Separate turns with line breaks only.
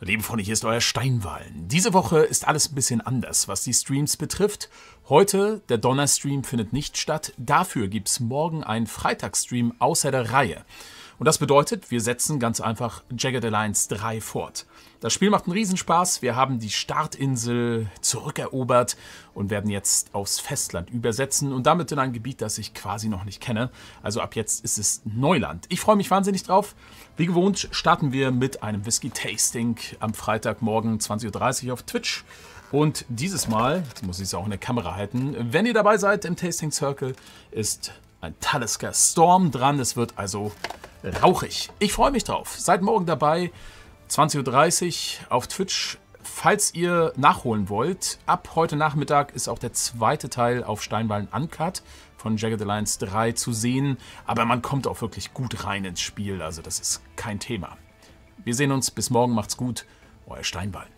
Liebe Freunde, hier ist euer Steinwallen. Diese Woche ist alles ein bisschen anders, was die Streams betrifft. Heute, der Donnerstream findet nicht statt. Dafür gibt's morgen einen Freitagsstream außer der Reihe. Und das bedeutet, wir setzen ganz einfach Jagged Alliance 3 fort. Das Spiel macht einen Riesenspaß, wir haben die Startinsel zurückerobert und werden jetzt aufs Festland übersetzen und damit in ein Gebiet, das ich quasi noch nicht kenne. Also ab jetzt ist es Neuland. Ich freue mich wahnsinnig drauf. Wie gewohnt starten wir mit einem Whisky-Tasting am Freitagmorgen 20.30 Uhr auf Twitch. Und dieses Mal, jetzt muss ich es auch in der Kamera halten, wenn ihr dabei seid im Tasting Circle, ist ein Talisker Storm dran. Es wird also rauchig. Ich freue mich drauf. Seid morgen dabei, 20.30 Uhr auf Twitch. Falls ihr nachholen wollt, ab heute Nachmittag ist auch der zweite Teil auf Steinwallen Uncut von Jagged Alliance 3 zu sehen. Aber man kommt auch wirklich gut rein ins Spiel, also das ist kein Thema. Wir sehen uns, bis morgen, macht's gut, euer Steinwallen.